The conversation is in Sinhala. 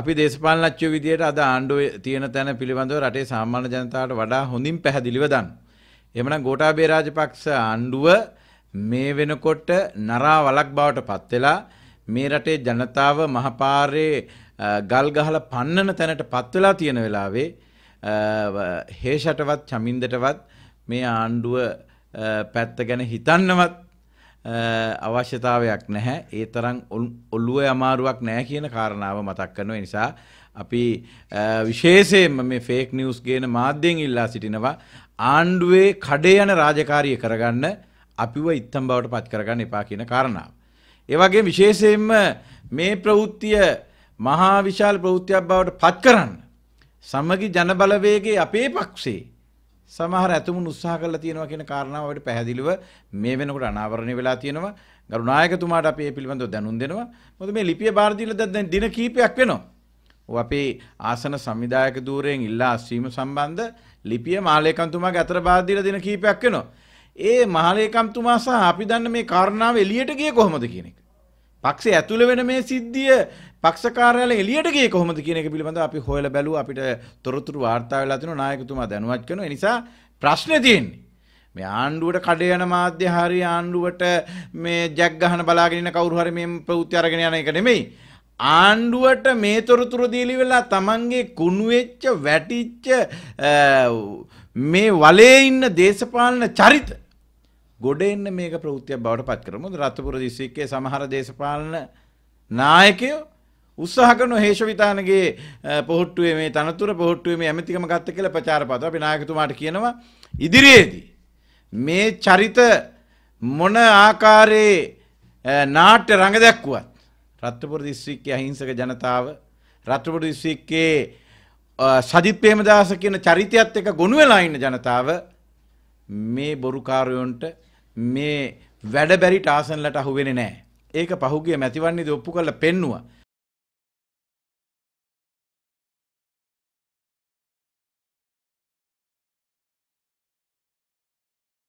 අපි දේශපාලනඥයෝ විදියට අද ආණ්ඩුවේ තියෙන තැන පිළිබඳව රටේ සාමාන්‍ය ජනතාවට වඩා හොඳින් පැහැදිලිව දන්න. එහෙමනම් ගෝඨාභය රාජපක්ෂ ආණ්ඩුව මේ වෙනකොට නරා වලක් බවට පත් වෙලා මේ රටේ ජනතාව මහපාරේ ගල් ගහලා පන්නන තැනට පත් වෙලා තියෙන වෙලාවේ හේෂටවත් චමින්දටවත් මේ ආණ්ඩුව පැත්ත ගැන හිතන්නවත් අවශ්‍යතාවයක් නැහැ. ඒ තරම් ඔළුවේ අමාරුවක් නැහැ කියන කාරණාව මතක් කරනවා. ඒ නිසා අපි විශේෂයෙන්ම මේ ෆේක් නිවුස් ගේන මාධ්‍යයෙන් ඉල්ලා සිටිනවා ආණ්ඩුවේ කඩේ යන රාජකාරිය කරගන්න අපිව ඉත්තම් බවට පත් කරගන්න එපා කියන කාරණාව. ඒ වගේ විශේෂයෙන්ම මේ ප්‍රවෘත්තිය මහා විශාල ප්‍රවෘත්තියක් බවට පත් කරන්න සමගි ජනබලවේගයේ අපේ පක්ෂේ සමහර ඇතමුන් උත්සාහ කරලා තියෙනවා කියන කාරණාව අපිට පැහැදිලිව මේ වෙනකොට අනාවරණය වෙලා තියෙනවා. ගරු නායකතුමාට අපි මේ පිළිබඳව දැනුම් දෙනවා. මොකද මේ ලිපිය බාර දීලා දැන් දින කීපයක් වෙනවා. ඔව් අපේ ආසන සංවිධායක ධූරයෙන් ඉල්ලා අස්වීම සම්බන්ධ ලිපිය මාලේකම්තුමාගේ අතර බාර දීලා දින කීපයක් වෙනවා. ඒ මහලේකම්තුමා සහ අපි දන්න මේ කාරණාව එළියට ගියේ කොහොමද කියන එක. පක්ෂේ ඇතුළ වෙන මේ සිද්ධිය පක්ෂ කාර්යාලය එළියට ගියේ කොහොමද කියන එක පිළිබඳව අපි හොයලා බැලුවා අපිට තොරතුරු වාර්තා වෙලා තිනවා නායකතුමා දැනුවත් කරනවා ඒ නිසා ප්‍රශ්නේ තියෙන්නේ මේ ආණ්ඩුවට කඩ යන මාධ්‍ය හරි ආණ්ඩුවට මේ ජැක් ගහන බලාගෙන ඉන්න කවුරු හරි මේ ප්‍රවෘත්ති අරගෙන යන එක නෙමෙයි ආණ්ඩුවට මේ තොරතුරු දීලි වෙලා තමන්ගේ කුණු වෙච්ච වැටිච්ච මේ වලේ ඉන්න දේශපාලන චරිත ගොඩ එන්න මේක ප්‍රවෘත්තියක් බවට පත් කරමු. රත්නපුර දිස්ත්‍රික්කයේ සමහර දේශපාලන නායකයෝ උත්සාහ කරන හේෂවිතානගේ පොහොට්ටුවේ මේ තනතුර පොහොට්ටුවේ මේ ඇමතිකම ගත්ත කියලා ප්‍රචාර පතව. අපි නායකතුමාට කියනවා ඉදිරියේදී මේ චරිත මොන ආකාරයේ නාට්‍ය රඟ දැක්ුවත් රත්නපුර දිස්ත්‍රික්කයේ අහිංසක ජනතාව රත්නපුර දිස්ත්‍රික්කයේ සජිත් ප්‍රේමදාස කියන චරිතයත් එක්ක ගොනු වෙලා ඉන්න ජනතාව මේ බොරුකාරයොන්ට මේ වැඩ බැරි ටාසන්ලට අහුවෙන්නේ නැහැ. ඒක පහුගිය මැතිවන්නේදී ඔප්පු කරලා පෙන්නුවා.